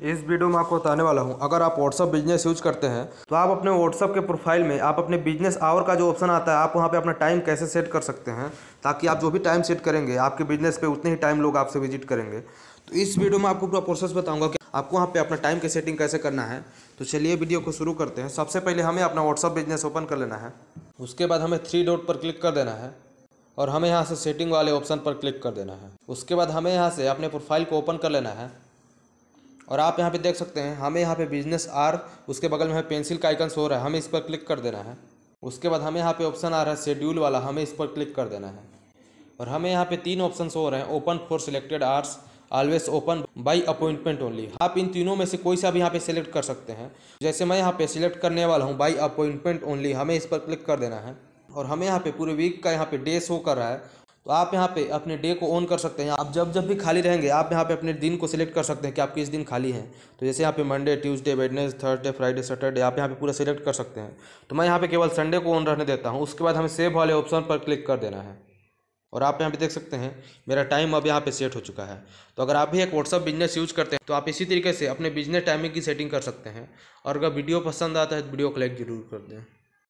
इस वीडियो में आपको बताने वाला हूं अगर आप व्हाट्सअप बिजनेस यूज करते हैं तो आप अपने व्हाट्सअप के प्रोफाइल में आप अपने बिजनेस आवर का जो ऑप्शन आता है आप वहां पे अपना टाइम कैसे सेट कर सकते हैं ताकि आप जो भी टाइम सेट करेंगे आपके बिजनेस पे उतने ही टाइम लोग आपसे विजिट करेंगे तो इस वीडियो में आपको पूरा प्रोसेस बताऊँगा कि आपको वहाँ पर अपना टाइम की सेटिंग कैसे करना है तो चलिए वीडियो को शुरू करते हैं सबसे पहले हमें अपना व्हाट्सअप बिजनेस ओपन कर लेना है उसके बाद हमें थ्री डॉट पर क्लिक कर देना है और हमें यहाँ से सेटिंग वाले ऑप्शन पर क्लिक कर देना है उसके बाद हमें यहाँ से अपने प्रोफाइल को ओपन कर लेना है और आप यहाँ पे देख सकते हैं हमें यहाँ पे बिजनेस आर उसके बगल में पेंसिल का आइकन शो रहा है हमें इस पर क्लिक कर देना है उसके बाद हमें यहाँ पे ऑप्शन आ रहा है शेड्यूल वाला हमें इस पर क्लिक कर देना है और हमें यहाँ पे तीन ऑप्शन हो रहे हैं open for selected hours always open by appointment only आप इन तीनों में से कोई सा भी यहाँ पे सिलेक्ट कर सकते हैं जैसे मैं यहाँ पे सिलेक्ट करने वाला हूँ बाई अपॉइंटमेंट ओनली हमें इस पर क्लिक कर देना है और हमें यहाँ पे पूरे वीक का यहाँ पे डे शो कर रहा है तो आप यहाँ पे अपने डे को ऑन कर सकते हैं आप जब जब भी खाली रहेंगे आप यहाँ पे अपने दिन को सिलेक्ट कर सकते हैं कि आप किस दिन खाली हैं तो जैसे यहाँ पे Monday Tuesday Wednesday Thursday Friday Saturday आप यहाँ पे पूरा सिलेक्ट कर सकते हैं तो मैं यहाँ पे केवल संडे को ऑन रहने देता हूँ उसके बाद हमें सेव वाले ऑप्शन पर क्लिक कर देना है और आप यहाँ पे देख सकते हैं मेरा टाइम अब यहाँ पे सेट हो चुका है तो अगर आप भी एक व्हाट्सअप बिजनेस यूज करते हैं तो आप इसी तरीके से अपने बिजनेस टाइमिंग की सेटिंग कर सकते हैं और अगर वीडियो पसंद आता है तो वीडियो को लाइक जरूर कर दें